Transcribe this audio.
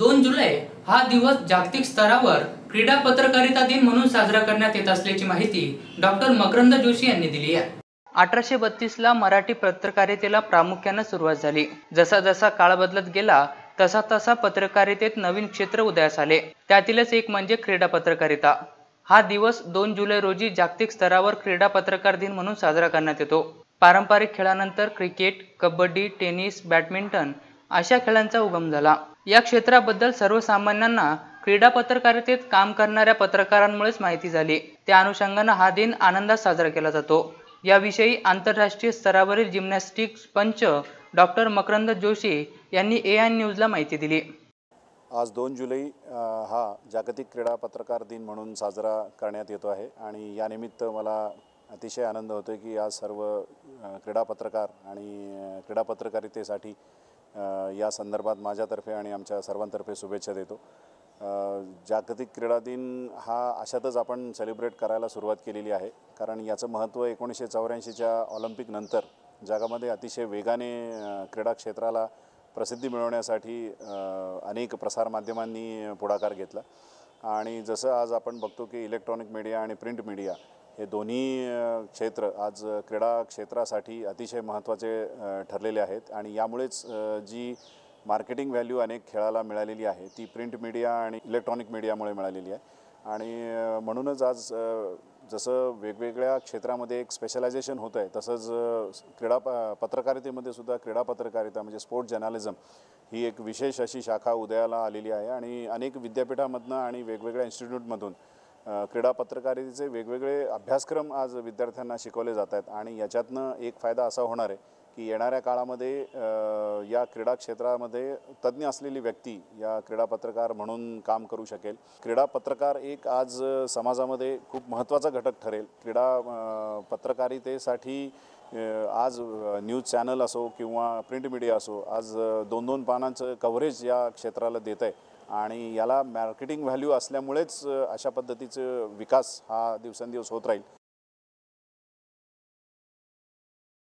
दोन जुलै हा दिवस जागतिक स्तरावर क्रीडा पत्रकारिता दिन म्हणून साजरा करण्यात येत असल्याची माहिती डॉक्टर मकरंद जोशी यांनी दिली आहे अठराशे बत्तीस ला मराठी पत्रकारितेला प्रामुख्याने सुरुवात झाली जसा जसा काळ बदलत गेला तसा तसा पत्रकारितेत नवीन क्षेत्र उदयास आले त्यातीलच एक म्हणजे क्रीडा पत्रकारिता हा दिवस दोन जुलै रोजी जागतिक स्तरावर क्रीडा पत्रकार दिन म्हणून साजरा करण्यात येतो पारंपरिक खेळानंतर क्रिकेट कबड्डी टेनिस बॅडमिंटन अशा खेळांचा उगम झाला या क्षेत्राबद्दल सर्वसामान्यांना क्रीडा पत्रकारितेत काम करणाऱ्या पत्रकारांमुळेच माहिती झाली त्या अनुषंगानं हा दिन आनंदात साजरा केला जातो याविषयी आंतरराष्ट्रीय स्तरावरील जिम्नॅस्टिक्स पंच डॉक्टर मकरंद जोशी यांनी ए आय न्यूजला माहिती दिली आज दोन जुलै हा जागतिक क्रीडा पत्रकार दिन म्हणून साजरा करण्यात येतो आहे आणि यानिमित्त मला अतिशय आनंद होतो की आज सर्व क्रीडा पत्रकार आणि क्रीडा पत्रकारितेसाठी या संदर्भात माझ्यातर्फे आणि आमच्या सर्वांतर्फे शुभेच्छा देतो जागतिक क्रीडा दिन हा अशातच आपण सेलिब्रेट करायला सुरुवात केलेली आहे कारण याचं महत्त्व एकोणीसशे चौऱ्याऐंशीच्या ऑलिम्पिकनंतर जगामध्ये अतिशय वेगाने क्रीडा क्षेत्राला प्रसिद्धी मिळवण्यासाठी अनेक प्रसारमाध्यमांनी पुढाकार घेतला आणि जसं आज आपण बघतो की इलेक्ट्रॉनिक मीडिया आणि प्रिंट मीडिया हे दोन्ही क्षेत्र आज क्रीडा क्षेत्रासाठी अतिशय महत्त्वाचे ठरलेले आहेत आणि यामुळेच जी मार्केटिंग व्हॅल्यू अनेक खेळाला मिळालेली आहे ती प्रिंट मीडिया आणि इलेक्ट्रॉनिक मीडियामुळे मिळालेली आहे आणि म्हणूनच आज जसं वेगवेगळ्या क्षेत्रामध्ये एक स्पेशलायझेशन होतं आहे तसंच क्रीडा प पत्रकारितेमध्ये सुद्धा क्रीडा पत्रकारिता म्हणजे स्पोर्ट जर्नालिझम ही एक विशेष अशी शाखा उदयाला आलेली आहे आणि अनेक विद्यापीठामधनं आणि वेगवेगळ्या इन्स्टिट्यूटमधून क्रीडा पत्रकारितेचे वेगवेगळे अभ्यासक्रम आज विद्यार्थ्यांना शिकवले जात आहेत आणि याच्यातनं एक फायदा असा होणार आहे की येणाऱ्या काळामध्ये या क्रीडा क्षेत्रामध्ये तज्ज्ञ असलेली व्यक्ती या क्रीडा पत्रकार म्हणून काम करू शकेल क्रीडा पत्रकार एक आज समाजामध्ये खूप महत्त्वाचा घटक ठरेल क्रीडा पत्रकारितेसाठी आज न्यूज चॅनल असो किंवा प्रिंट मीडिया असो आज दोन दोन पानांचं कव्हरेज या क्षेत्राला देत आहे आणि याला मार्केटिंग व्हॅल्यू असल्यामुळेच अशा पद्धतीचं विकास हा दिवसेंदिवस होत राहील